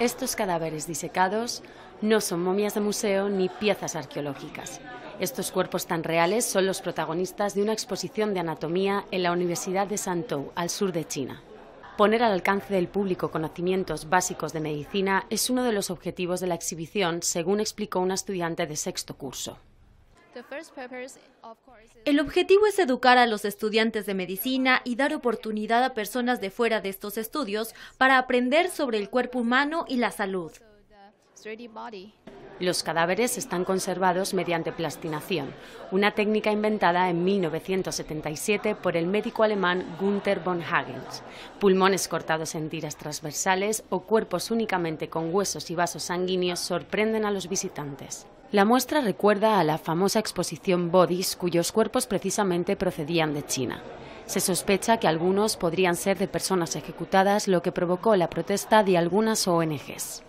Estos cadáveres disecados no son momias de museo ni piezas arqueológicas. Estos cuerpos tan reales son los protagonistas de una exposición de anatomía en la Universidad de Santou, al sur de China. Poner al alcance del público conocimientos básicos de medicina es uno de los objetivos de la exhibición, según explicó una estudiante de sexto curso. El objetivo es educar a los estudiantes de medicina y dar oportunidad a personas de fuera de estos estudios para aprender sobre el cuerpo humano y la salud. Los cadáveres están conservados mediante plastinación, una técnica inventada en 1977 por el médico alemán Gunther von Hagens. Pulmones cortados en tiras transversales o cuerpos únicamente con huesos y vasos sanguíneos sorprenden a los visitantes. La muestra recuerda a la famosa exposición Bodies, cuyos cuerpos precisamente procedían de China. Se sospecha que algunos podrían ser de personas ejecutadas, lo que provocó la protesta de algunas ONGs.